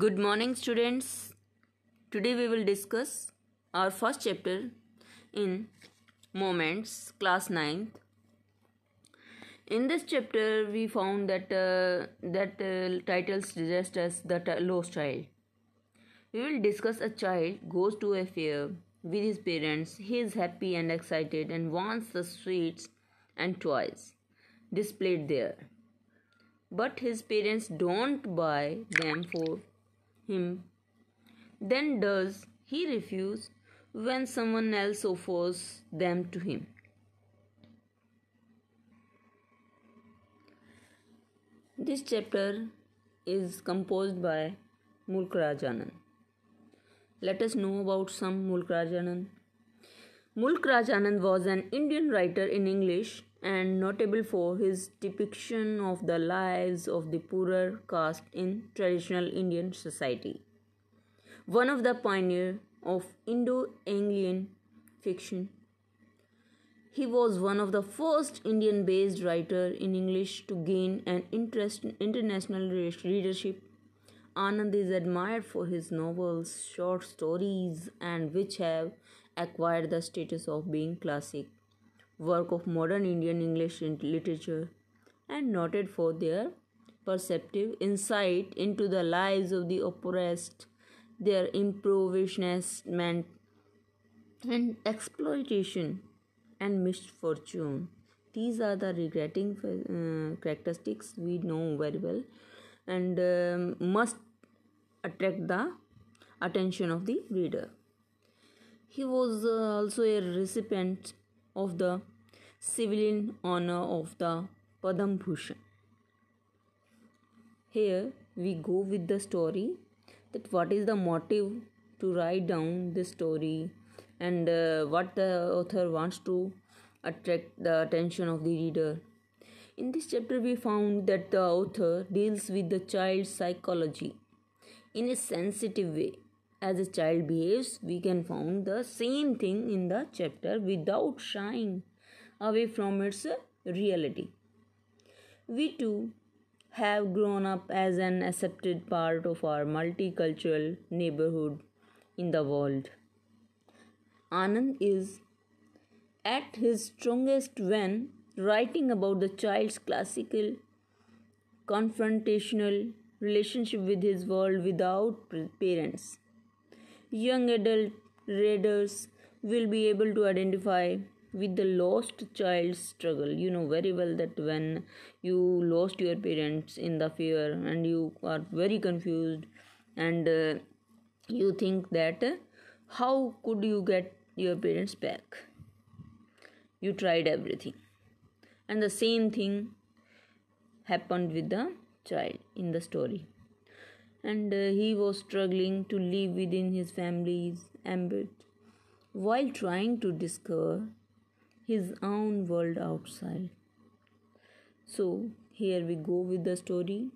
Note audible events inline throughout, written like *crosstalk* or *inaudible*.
Good morning students. Today we will discuss our first chapter in Moments class 9th. In this chapter we found that uh, that uh, title suggests us the t- lost child. We will discuss a child goes to a fair with his parents. He is happy and excited and wants the sweets and toys displayed there. But his parents don't buy them for him. Then does he refuse when someone else offers them to him? This chapter is composed by Mulkrajanan. Let us know about some Mulkrajanan. Mulkrajanan was an Indian writer in English and notable for his depiction of the lives of the poorer caste in traditional Indian society. One of the pioneers of Indo Anglian fiction. He was one of the first Indian based writer in English to gain an interest in international readership. Anand is admired for his novels, short stories, and which have acquired the status of being classic work of modern Indian English literature and noted for their perceptive insight into the lives of the oppressed, their impoverishment and exploitation and misfortune. These are the regretting uh, characteristics we know very well and um, must attract the attention of the reader. He was uh, also a recipient of the civilian honor of the Padam Bhushan. Here we go with the story that what is the motive to write down this story and uh, what the author wants to attract the attention of the reader. In this chapter, we found that the author deals with the child's psychology in a sensitive way. As a child behaves, we can find the same thing in the chapter without shying away from its reality. We too have grown up as an accepted part of our multicultural neighborhood in the world. Anand is at his strongest when writing about the child's classical confrontational relationship with his world without parents. Young adult readers will be able to identify with the lost child struggle you know very well that when you lost your parents in the fear and you are very confused and uh, you think that uh, how could you get your parents back you tried everything and the same thing happened with the child in the story and uh, he was struggling to live within his family's ambit while trying to discover his own world outside. So, here we go with the story.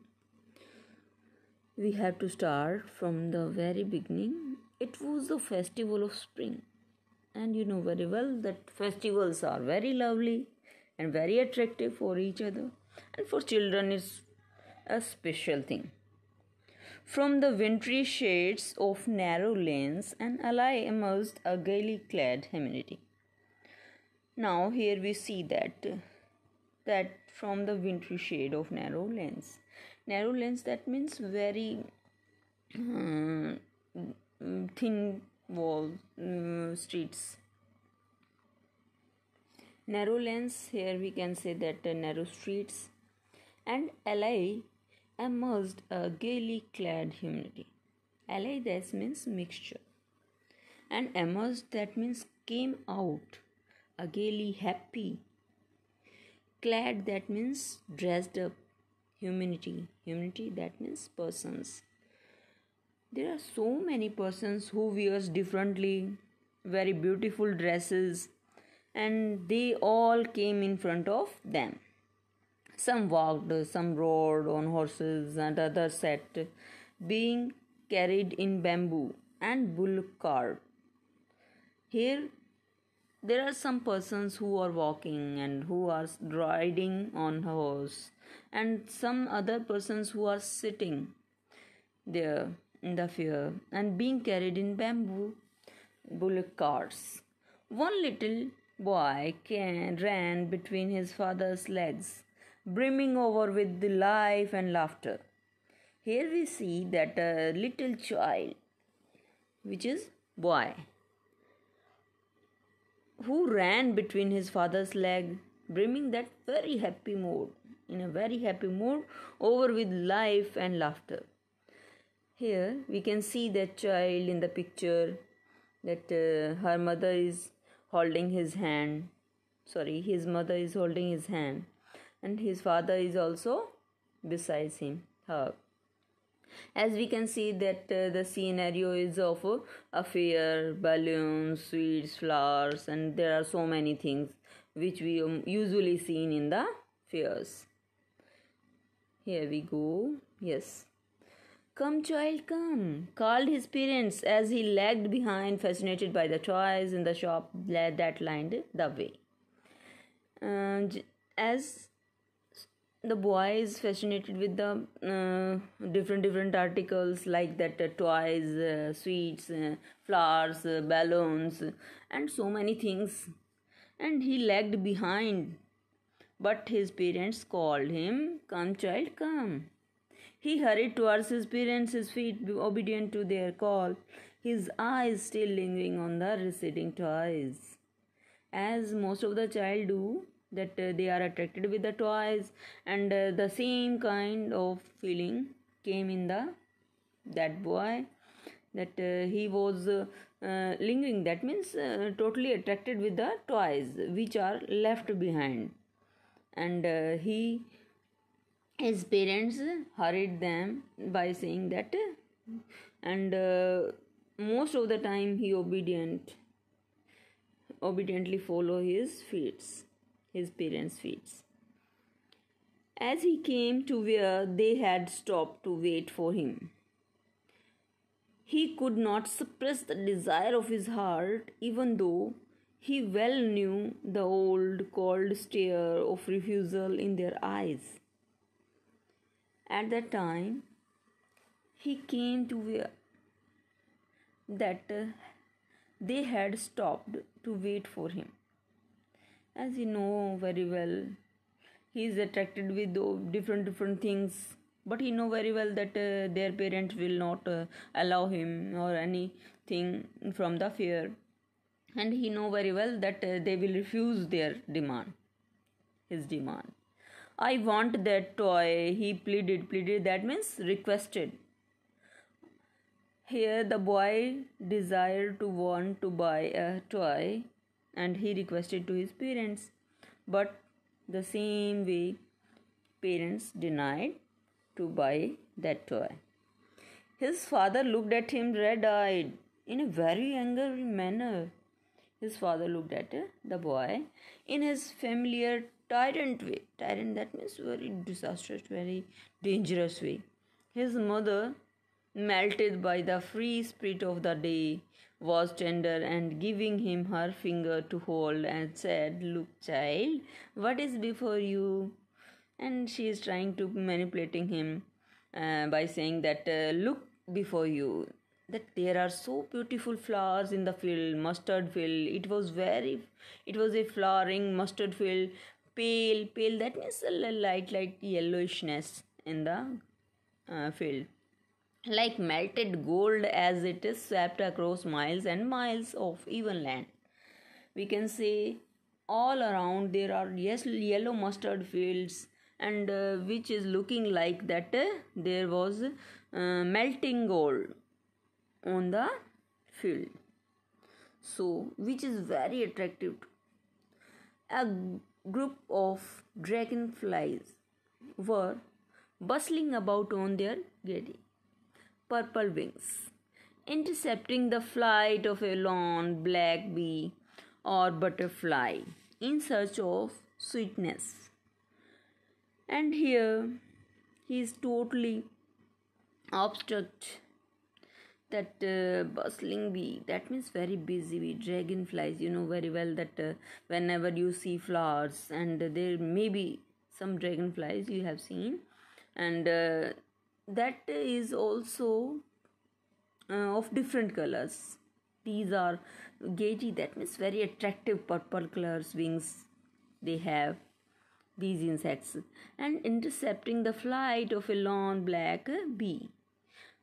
We have to start from the very beginning. It was the festival of spring, and you know very well that festivals are very lovely and very attractive for each other, and for children, it's a special thing. From the wintry shades of narrow lanes, an ally emerged a gaily clad humanity now here we see that that from the wintry shade of narrow lens narrow lens that means very um, thin wall hmm, streets narrow lens here we can say that uh, narrow streets and la emerged a gaily clad humanity La that means mixture and emerged that means came out a gaily happy clad that means dressed up humanity humanity that means persons there are so many persons who wears differently very beautiful dresses and they all came in front of them some walked some rode on horses and others sat being carried in bamboo and bullock cart here there are some persons who are walking and who are riding on horse and some other persons who are sitting there in the fair and being carried in bamboo bullock carts one little boy can, ran between his father's legs brimming over with the life and laughter here we see that a little child which is boy who ran between his father's leg, brimming that very happy mood, in a very happy mood, over with life and laughter. Here we can see that child in the picture, that uh, her mother is holding his hand. Sorry, his mother is holding his hand, and his father is also beside him, her. As we can see that uh, the scenario is of uh, a fair, balloons, sweets, flowers and there are so many things which we um, usually seen in the fairs. Here we go. Yes. Come, child, come, called his parents as he lagged behind, fascinated by the toys in the shop that lined the way. And uh, as the boy is fascinated with the uh, different different articles like that uh, toys uh, sweets uh, flowers uh, balloons and so many things and he lagged behind but his parents called him come child come he hurried towards his parents his feet obedient to their call his eyes still lingering on the receding toys as most of the child do that uh, they are attracted with the toys and uh, the same kind of feeling came in the that boy that uh, he was uh, uh, lingering that means uh, totally attracted with the toys which are left behind and he his parents hurried them by saying that and most of the time he obedient obediently follow his feats his parents' feet. As he came to where they had stopped to wait for him, he could not suppress the desire of his heart, even though he well knew the old cold stare of refusal in their eyes. At that time, he came to where that they had stopped to wait for him as you know very well he is attracted with different different things but he know very well that uh, their parents will not uh, allow him or anything from the fear and he know very well that uh, they will refuse their demand his demand i want that toy he pleaded pleaded that means requested here the boy desired to want to buy a toy and he requested to his parents. But the same way, parents denied to buy that toy. His father looked at him red eyed in a very angry manner. His father looked at the boy in his familiar tyrant way. Tyrant that means very disastrous, very dangerous way. His mother, melted by the free spirit of the day, was tender and giving him her finger to hold and said, Look, child, what is before you? And she is trying to manipulating him uh, by saying that, uh, Look before you. That there are so beautiful flowers in the field, mustard field. It was very, it was a flowering mustard field, pale, pale. That means a light, light yellowishness in the uh, field like melted gold as it is swept across miles and miles of even land. We can see all around there are yes yellow mustard fields and uh, which is looking like that uh, there was uh, melting gold on the field so which is very attractive a group of dragonflies were bustling about on their giddy purple wings, intercepting the flight of a lone black bee or butterfly in search of sweetness. And here he is totally obstruct that uh, bustling bee that means very busy bee dragonflies you know very well that uh, whenever you see flowers and uh, there may be some dragonflies you have seen and uh, that is also uh, of different colors these are gagey that means very attractive purple colors wings they have these insects and intercepting the flight of a long black bee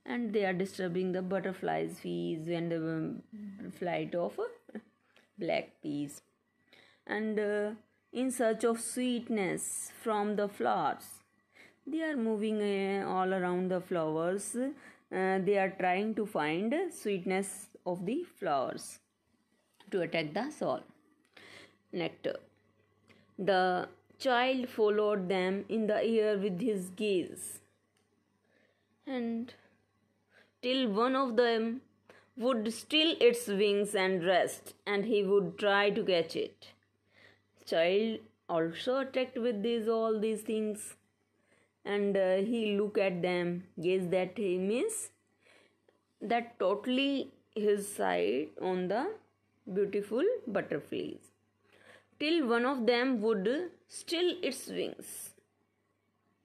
and they are disturbing the butterflies bees and the um, flight of uh, black bees and uh, in search of sweetness from the flowers they are moving uh, all around the flowers uh, they are trying to find sweetness of the flowers to attack the soul nectar the child followed them in the air with his gaze and till one of them would steal its wings and rest and he would try to catch it child also attacked with these all these things and uh, he look at them guess that he means that totally his sight on the beautiful butterflies till one of them would still its wings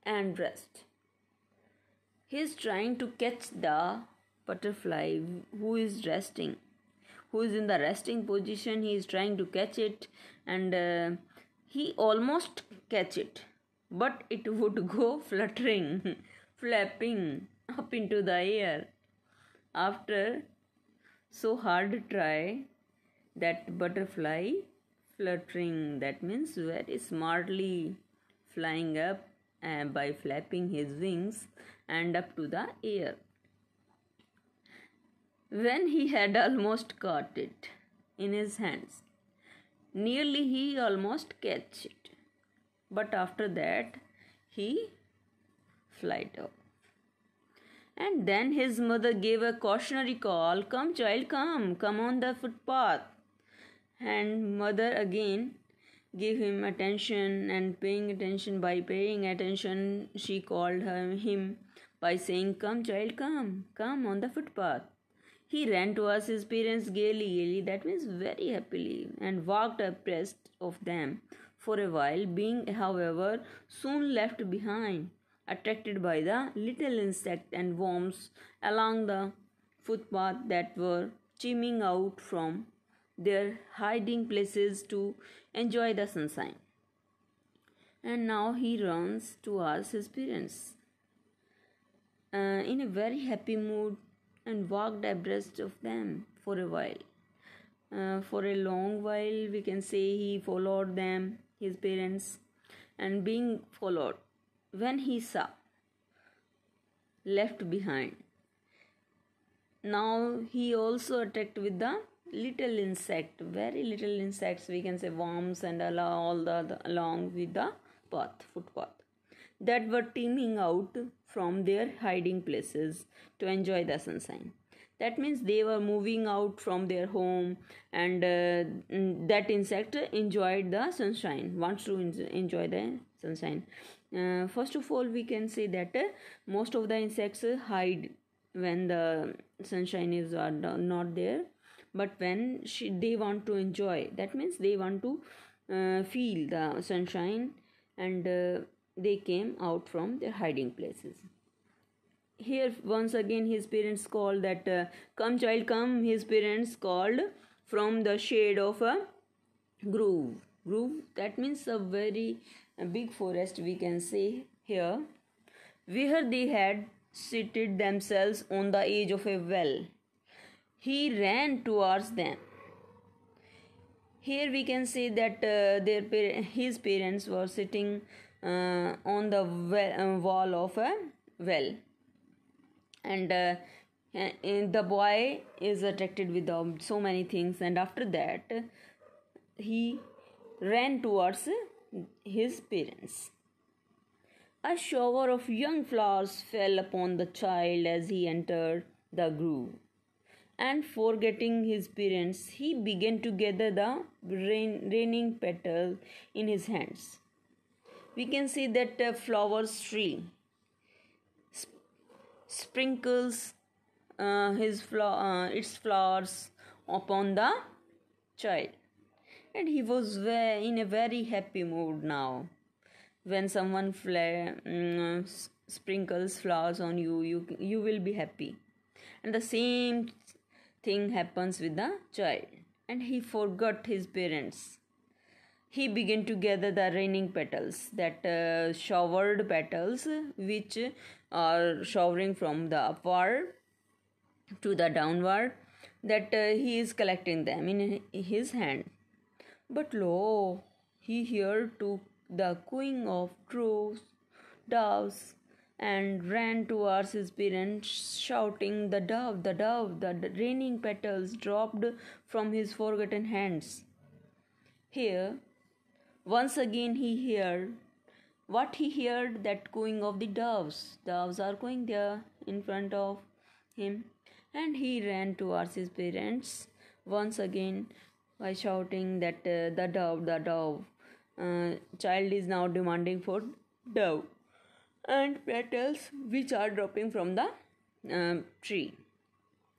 and rest he is trying to catch the butterfly who is resting who is in the resting position he is trying to catch it and uh, he almost catch it but it would go fluttering, flapping up into the air. After so hard try, that butterfly fluttering, that means very smartly flying up and uh, by flapping his wings and up to the air. When he had almost caught it in his hands, nearly he almost catch it but after that he flight up. And then his mother gave a cautionary call Come, child, come, come on the footpath. And mother again gave him attention and paying attention by paying attention she called him by saying come child come come on the footpath he ran towards his parents gaily gaily that means very happily and walked abreast of them for a while, being, however, soon left behind, attracted by the little insects and worms along the footpath that were chiming out from their hiding places to enjoy the sunshine. And now he runs to ask his parents. Uh, in a very happy mood, and walked abreast of them for a while. Uh, for a long while, we can say he followed them his parents and being followed. When he saw left behind, now he also attacked with the little insect, very little insects, we can say worms and all the along with the path, footpath that were teeming out from their hiding places to enjoy the sunshine that means they were moving out from their home and uh, that insect enjoyed the sunshine wants to enjoy the sunshine uh, first of all we can say that uh, most of the insects hide when the sunshine is not there but when she, they want to enjoy that means they want to uh, feel the sunshine and uh, they came out from their hiding places here once again his parents called that uh, come child come his parents called from the shade of a grove grove that means a very big forest we can say here where they had seated themselves on the edge of a well he ran towards them here we can see that uh, their his parents were sitting uh, on the well, uh, wall of a well and uh, the boy is attracted with um, so many things and after that he ran towards his parents a shower of young flowers fell upon the child as he entered the grove and forgetting his parents he began to gather the rain, raining petals in his hands we can see that uh, flowers tree sprinkles uh, his flo- uh, its flowers upon the child and he was in a very happy mood now when someone fla- um, sprinkles flowers on you you you will be happy and the same thing happens with the child and he forgot his parents he began to gather the raining petals that uh, showered petals which are showering from the upward to the downward that uh, he is collecting them in his hand but lo he heard to the cooing of crows doves and ran towards his parents, shouting, The dove, the dove, the raining petals dropped from his forgotten hands. Here, once again he heard what he heard that cooing of the doves. Doves are going there in front of him, and he ran towards his parents once again by shouting that uh, the dove, the dove. Uh, child is now demanding for dove and petals which are dropping from the uh, tree.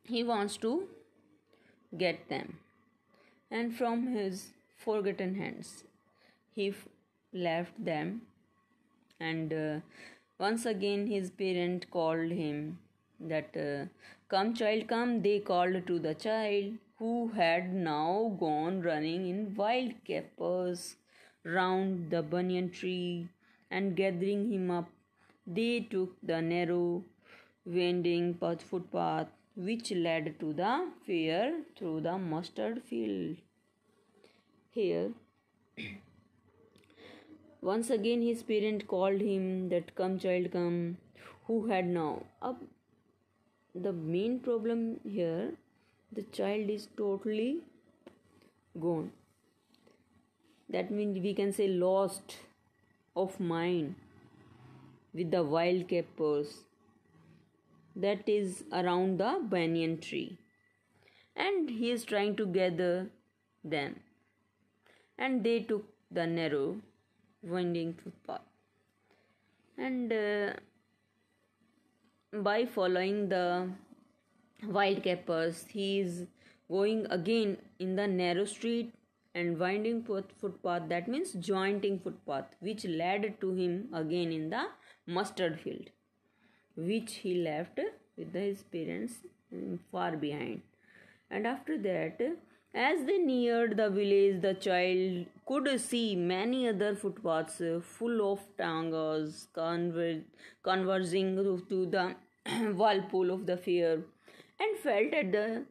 He wants to get them and from his forgotten hands he f- left them, and uh, once again his parent called him. That uh, come, child, come, they called to the child who had now gone running in wild capers round the banyan tree and gathering him up. They took the narrow, winding path footpath which led to the fair through the mustard field. Here, once again his parent called him that come child come who had now up the main problem here the child is totally gone that means we can say lost of mind with the wild capers that is around the banyan tree and he is trying to gather them and they took the narrow winding footpath and uh, by following the wild cappers, he is going again in the narrow street and winding footpath that means jointing footpath which led to him again in the mustard field which he left with his parents mm, far behind and after that as they neared the village the child could see many other footpaths full of tangas conver- conversing to the *clears throat* whirlpool of the fair, and felt at the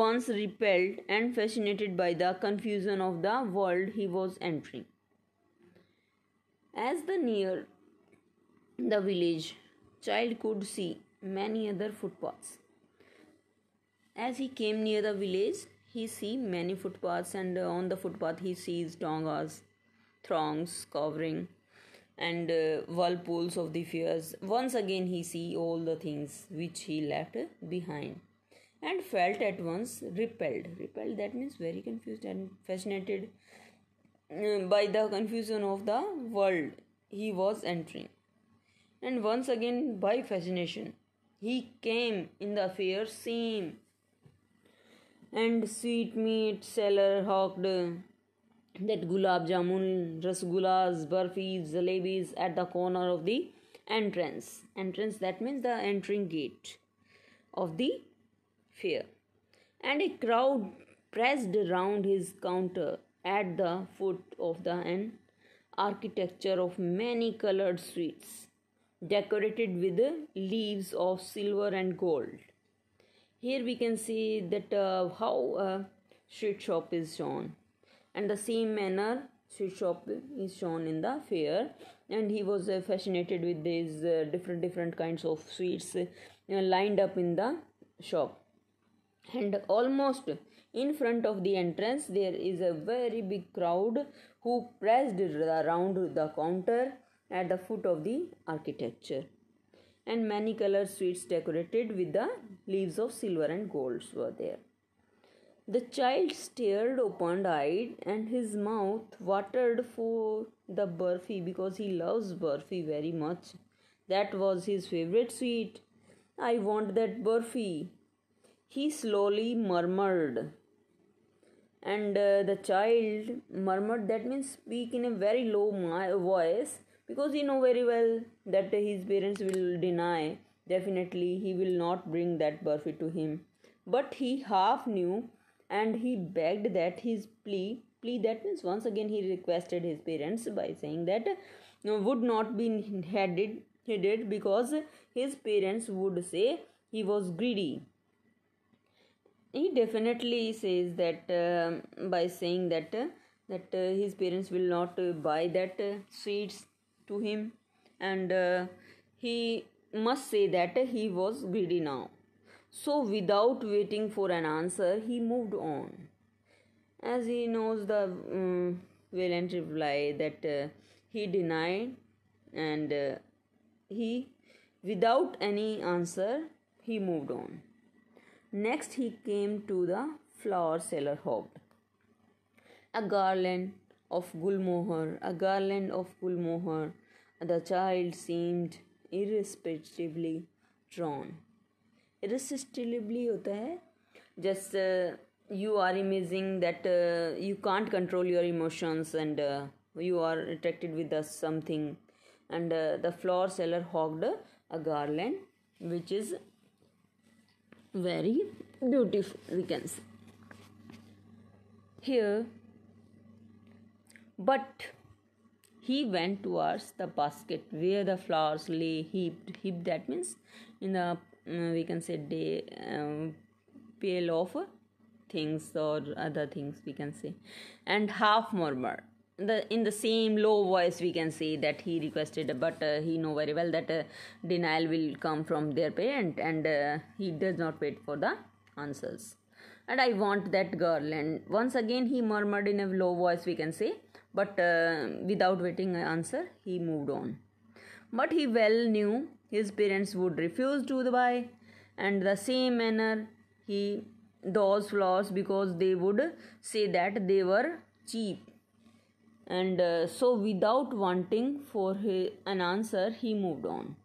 once repelled and fascinated by the confusion of the world he was entering. As the near the village, child could see many other footpaths. As he came near the village, he see many footpaths and uh, on the footpath he sees dongas, throngs covering and uh, whirlpools of the fears. Once again he see all the things which he left behind and felt at once repelled. Repelled that means very confused and fascinated um, by the confusion of the world he was entering. And once again by fascination he came in the fair scene and sweetmeat seller hawked that gulab jamun, rasgullas, burfis, jalebis at the corner of the entrance. Entrance that means the entering gate of the fair. And a crowd pressed round his counter at the foot of the an architecture of many colored sweets decorated with leaves of silver and gold here we can see that uh, how a sweet shop is shown and the same manner sweet shop is shown in the fair and he was uh, fascinated with these uh, different different kinds of sweets uh, lined up in the shop and almost in front of the entrance there is a very big crowd who pressed around the counter at the foot of the architecture and many color sweets decorated with the leaves of silver and golds were there. The child stared open eyed and his mouth watered for the burfi because he loves burfi very much. That was his favorite sweet. I want that burfi. He slowly murmured. And uh, the child murmured, that means speak in a very low voice because he know very well that his parents will deny definitely he will not bring that buffet to him but he half knew and he begged that his plea plea that means once again he requested his parents by saying that would not be headed headed because his parents would say he was greedy he definitely says that uh, by saying that uh, that his parents will not uh, buy that uh, sweets to him and uh, he must say that he was greedy now. So, without waiting for an answer, he moved on. As he knows the um, valiant reply that uh, he denied, and uh, he, without any answer, he moved on. Next, he came to the flower seller hogged. A garland of gulmohar, a garland of gulmohar the child seemed irrespectively drawn irresistibly होता है just uh, you are amazing that uh, you can't control your emotions and uh, you are attracted with something and uh, the floor seller hogged a garland which is very beautiful we can see here but he went towards the basket where the flowers lay heaped heaped that means in the uh, we can say day um, pale of things or other things we can say and half murmur the, in the same low voice we can say that he requested but uh, he know very well that uh, denial will come from their parent and uh, he does not wait for the answers and I want that girl. And once again, he murmured in a low voice, we can say, but uh, without waiting an answer, he moved on. But he well knew his parents would refuse to buy, and the same manner he those flowers because they would say that they were cheap. And uh, so, without wanting for his, an answer, he moved on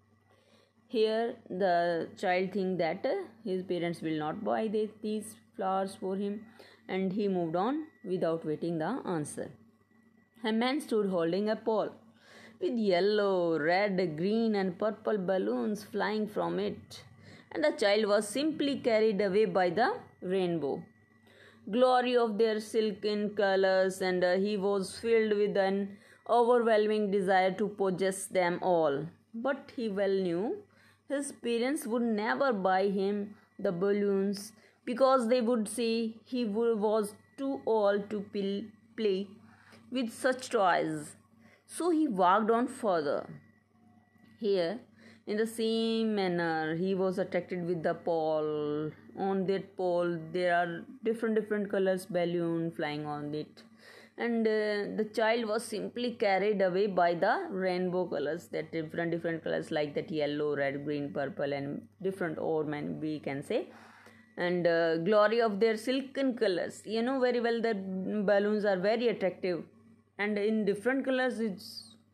here the child think that uh, his parents will not buy these flowers for him, and he moved on without waiting the answer. A man stood holding a pole with yellow, red, green, and purple balloons flying from it, and the child was simply carried away by the rainbow. Glory of their silken colors, and uh, he was filled with an overwhelming desire to possess them all. But he well knew his parents would never buy him the balloons because they would say he was too old to play with such toys. So he walked on further. Here, in the same manner, he was attracted with the pole. On that pole, there are different different colors balloon flying on it, and uh, the child was simply carried away by the rainbow colors. That different different colors like that yellow, red, green, purple, and different or man we can say and uh, glory of their silken colors you know very well that balloons are very attractive and in different colors it's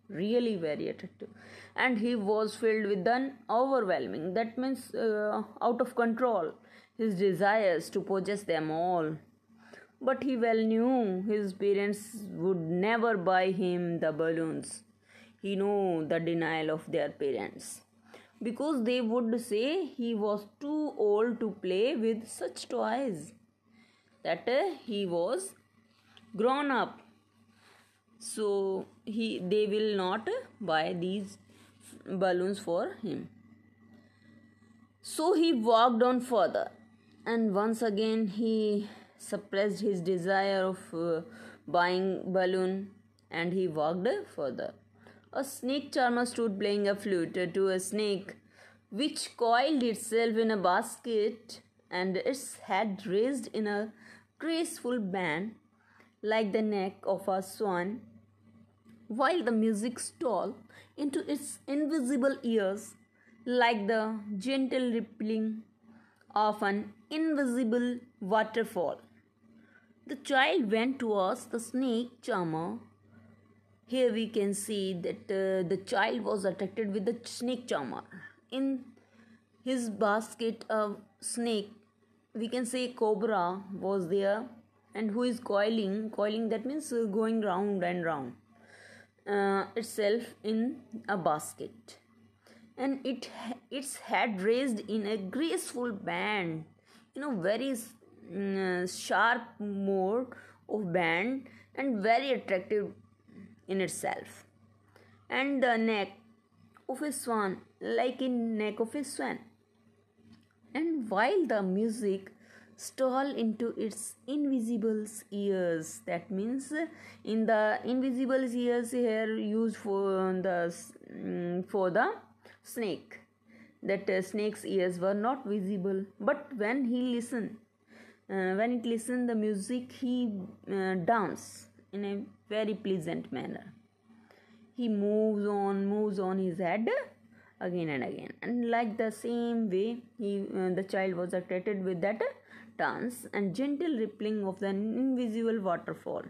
really very attractive and he was filled with an overwhelming that means uh, out of control his desires to possess them all but he well knew his parents would never buy him the balloons he knew the denial of their parents because they would say he was too old to play with such toys, that he was grown up. So he they will not buy these balloons for him. So he walked on further, and once again he suppressed his desire of uh, buying balloon and he walked further a snake charmer stood playing a flute to a snake, which coiled itself in a basket and its head raised in a graceful band like the neck of a swan. While the music stole into its invisible ears like the gentle rippling of an invisible waterfall. The child went towards the snake charmer here we can see that uh, the child was attracted with the snake charmer in his basket of snake we can say cobra was there and who is coiling coiling that means uh, going round and round uh, itself in a basket and it its head raised in a graceful band you know very uh, sharp mode of band and very attractive in itself. And the neck of a swan, like in neck of a swan. And while the music stole into its invisible's ears, that means in the invisible's ears here used for the mm, for the snake. That uh, snake's ears were not visible, but when he listened, uh, when it listened the music, he uh, danced in a very pleasant manner. He moves on, moves on his head again and again, and like the same way, he uh, the child was attracted with that dance and gentle rippling of the invisible waterfall.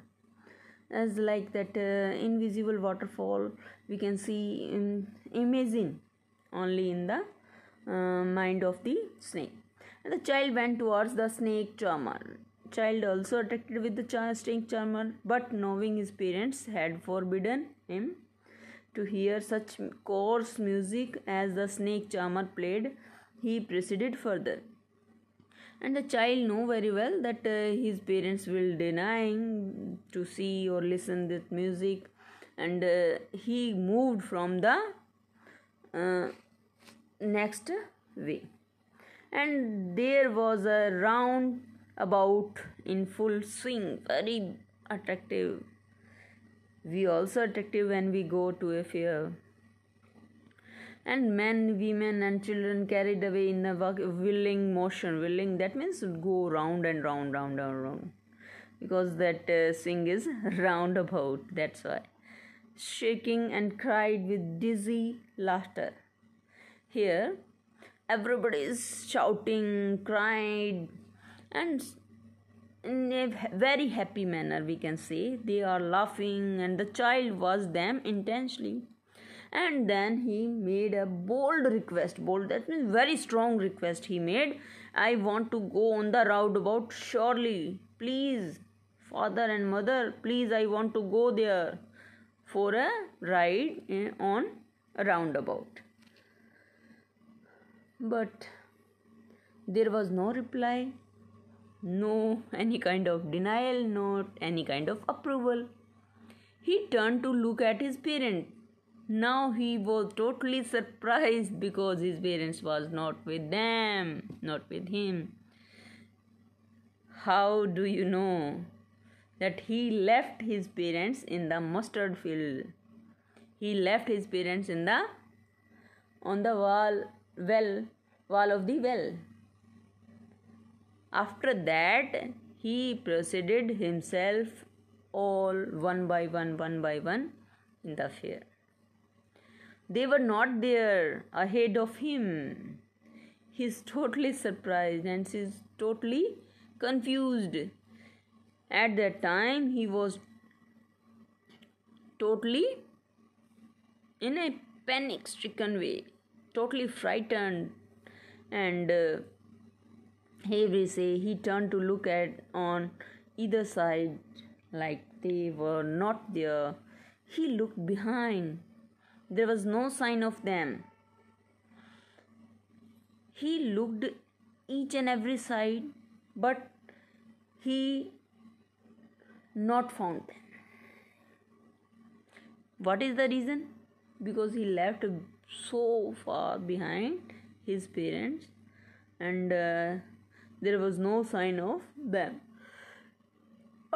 As like that uh, invisible waterfall, we can see in um, imagine only in the uh, mind of the snake. And the child went towards the snake charmer child also attracted with the snake charmer, but knowing his parents had forbidden him to hear such coarse music as the snake charmer played, he proceeded further. And the child knew very well that uh, his parents will denying to see or listen that music, and uh, he moved from the uh, next way. And there was a round about in full swing very attractive we also attractive when we go to a fair and men women and children carried away in a willing motion willing that means go round and round round and round because that uh, swing is *laughs* roundabout that's why shaking and cried with dizzy laughter here everybody is shouting cried and in a very happy manner we can say they are laughing and the child was them intensely and then he made a bold request bold that means very strong request he made i want to go on the roundabout surely please father and mother please i want to go there for a ride eh, on a roundabout but there was no reply no any kind of denial, not any kind of approval. He turned to look at his parents. Now he was totally surprised because his parents was not with them, not with him. How do you know that he left his parents in the mustard field? He left his parents in the on the wall well wall of the well after that, he proceeded himself all one by one, one by one in the fear. They were not there ahead of him. He is totally surprised and he is totally confused. At that time, he was totally in a panic stricken way, totally frightened and. Uh, Every say he turned to look at on either side like they were not there. He looked behind. There was no sign of them. He looked each and every side, but he not found them. What is the reason? Because he left so far behind his parents and uh, there was no sign of them.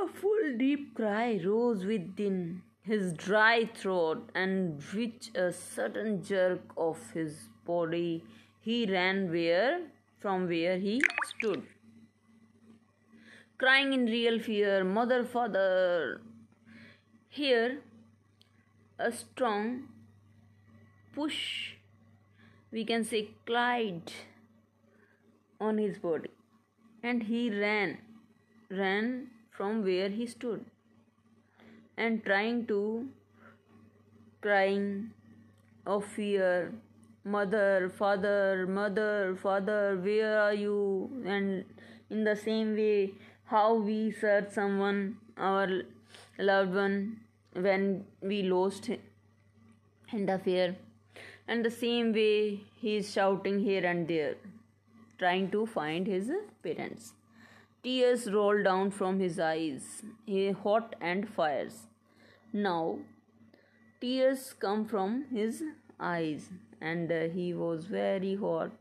A full deep cry rose within his dry throat, and with a sudden jerk of his body, he ran where from where he stood. Crying in real fear, mother, father. Here, a strong push, we can say, glide on his body and he ran, ran from where he stood, and trying to, crying of fear, Mother, father, mother, father, where are you? And in the same way, how we search someone, our loved one, when we lost him in the fear. And the same way, he is shouting here and there trying to find his parents. Tears rolled down from his eyes, hot and fires. Now, tears come from his eyes, and uh, he was very hot.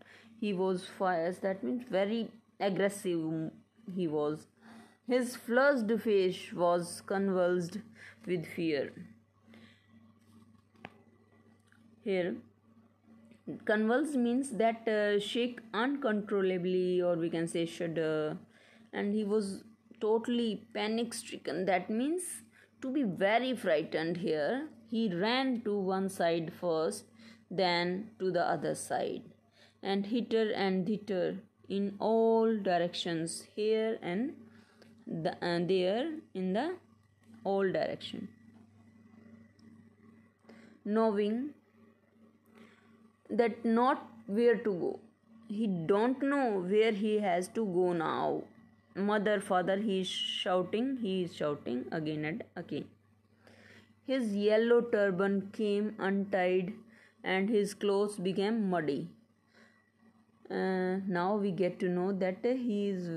He was fires, that means very aggressive he was. His flushed face was convulsed with fear. Here, convulse means that uh, shake uncontrollably or we can say shudder uh, and he was totally panic stricken that means to be very frightened here he ran to one side first then to the other side and hitter and hitter in all directions here and, the, and uh, there in the all direction knowing that not where to go he don't know where he has to go now mother father he is shouting he is shouting again and again his yellow turban came untied and his clothes became muddy uh, now we get to know that he is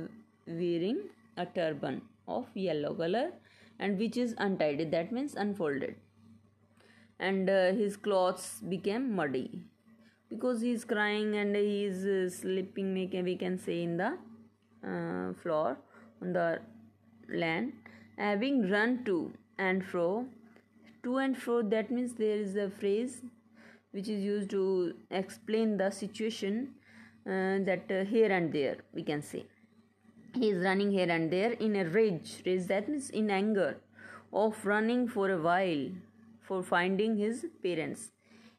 wearing a turban of yellow color and which is untied that means unfolded and uh, his clothes became muddy because he is crying and he is uh, sleeping we can, we can say in the uh, floor on the land having run to and fro to and fro that means there is a phrase which is used to explain the situation uh, that uh, here and there we can say he is running here and there in a rage rage that means in anger of running for a while for finding his parents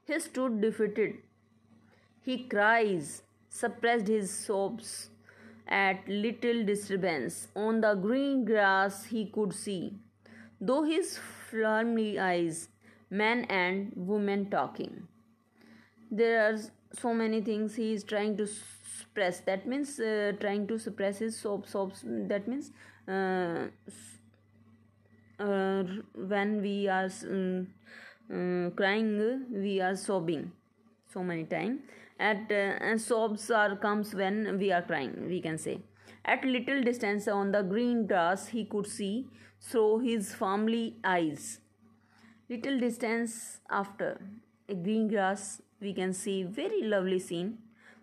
he stood defeated he cries, suppressed his sobs at little disturbance on the green grass he could see, though his firmly eyes, man and woman talking. There are so many things he is trying to suppress. That means uh, trying to suppress his sobs. Sobs. That means uh, uh, when we are um, crying, we are sobbing so many times at uh, sobs are comes when we are crying we can say at little distance on the green grass he could see through his family eyes little distance after a green grass we can see very lovely scene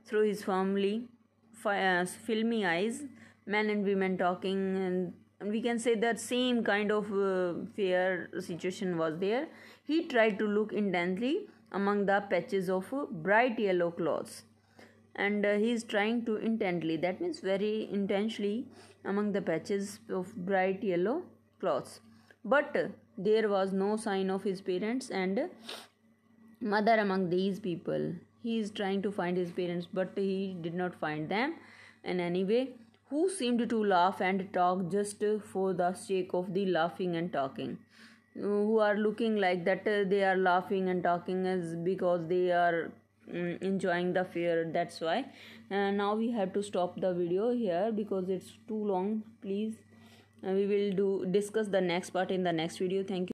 through his family uh, filmy eyes men and women talking and we can say that same kind of uh, fair situation was there he tried to look intently among the patches of bright yellow cloths and uh, he is trying to intently that means very intentionally among the patches of bright yellow cloths but uh, there was no sign of his parents and uh, mother among these people he is trying to find his parents but he did not find them And anyway, who seemed to laugh and talk just for the sake of the laughing and talking who are looking like that uh, they are laughing and talking is because they are um, enjoying the fear. that's why uh, now we have to stop the video here because it's too long please uh, we will do discuss the next part in the next video thank you